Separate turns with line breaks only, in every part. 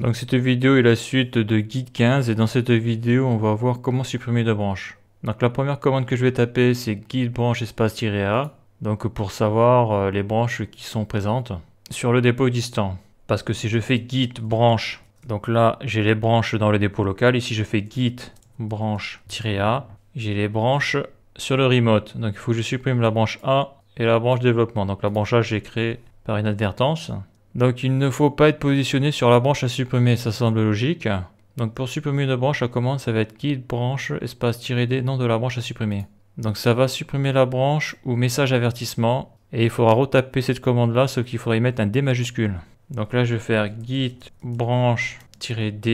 Donc cette vidéo est la suite de Git 15 et dans cette vidéo on va voir comment supprimer deux branches. Donc la première commande que je vais taper c'est git branche espace-a donc pour savoir euh, les branches qui sont présentes sur le dépôt distant. Parce que si je fais git branche, donc là j'ai les branches dans le dépôt local et si je fais git branche-a, j'ai les branches sur le remote. Donc il faut que je supprime la branche A et la branche développement. Donc la branche A j'ai créée par inadvertance donc il ne faut pas être positionné sur la branche à supprimer, ça semble logique. Donc pour supprimer une branche, la commande ça va être git branche espace -d nom de la branche à supprimer. Donc ça va supprimer la branche ou message avertissement et il faudra retaper cette commande là, sauf qu'il faudrait y mettre un D majuscule. Donc là je vais faire git branche-d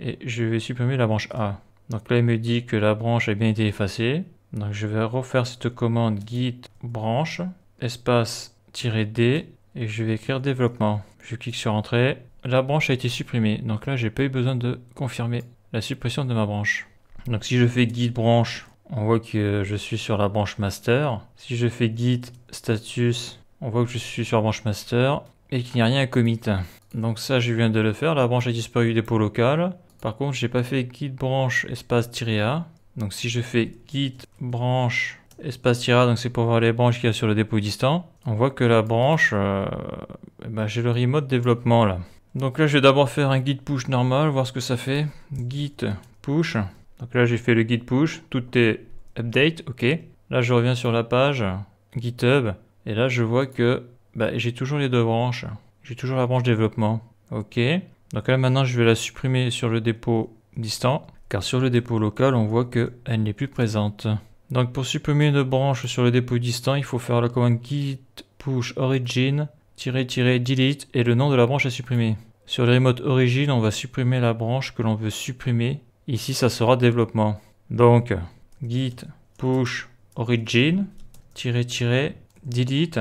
et je vais supprimer la branche A. Donc là il me dit que la branche a bien été effacée. Donc je vais refaire cette commande git branche espace-d et je vais écrire développement. Je clique sur entrée. La branche a été supprimée, donc là j'ai pas eu besoin de confirmer la suppression de ma branche. Donc si je fais git branche, on voit que je suis sur la branche master. Si je fais git status, on voit que je suis sur la branche master et qu'il n'y a rien à commit. Donc ça, je viens de le faire. La branche a disparu du dépôt local. Par contre, j'ai pas fait git branche espace -a. Donc si je fais git branche Espace tira, donc c'est pour voir les branches qu'il y a sur le dépôt distant. On voit que la branche, euh, eh ben, j'ai le remote développement là. Donc là, je vais d'abord faire un git push normal, voir ce que ça fait. Git push. Donc là, j'ai fait le git push, tout est update, ok. Là, je reviens sur la page GitHub et là, je vois que bah, j'ai toujours les deux branches. J'ai toujours la branche développement, ok. Donc là, maintenant, je vais la supprimer sur le dépôt distant car sur le dépôt local, on voit qu'elle n'est plus présente. Donc pour supprimer une branche sur le dépôt distant, il faut faire la commande git push origin delete et le nom de la branche à supprimer. Sur le remote origin, on va supprimer la branche que l'on veut supprimer. Ici, ça sera développement. Donc git push origin delete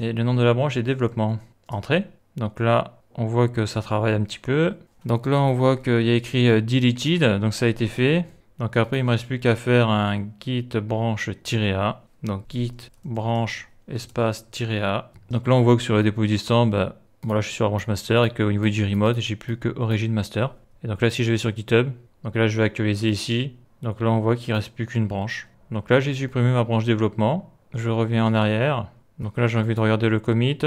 et le nom de la branche est développement. Entrée. Donc là, on voit que ça travaille un petit peu. Donc là, on voit qu'il y a écrit euh, deleted, donc ça a été fait. Donc après, il ne me reste plus qu'à faire un git branche-a. Donc git branche espace-a. Donc là, on voit que sur le dépôt existant, bah, je suis sur la branche master et qu'au niveau du remote, j'ai plus que origin master. Et donc là, si je vais sur GitHub, donc là, je vais actualiser ici. Donc là, on voit qu'il ne reste plus qu'une branche. Donc là, j'ai supprimé ma branche développement. Je reviens en arrière. Donc là, j'ai envie de regarder le commit.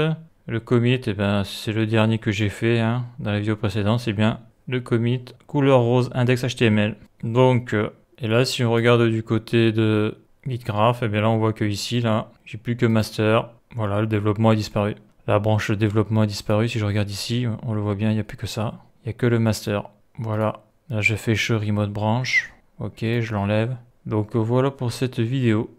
Le commit, et eh ben, c'est le dernier que j'ai fait hein, dans la vidéo précédente. C'est bien le commit couleur rose index HTML. Donc, euh, et là, si on regarde du côté de graph, et eh bien là, on voit que ici, là, j'ai plus que master. Voilà, le développement a disparu. La branche développement a disparu. Si je regarde ici, on le voit bien, il n'y a plus que ça. Il n'y a que le master. Voilà. Là, je fais show remote branch. Ok, je l'enlève. Donc voilà pour cette vidéo.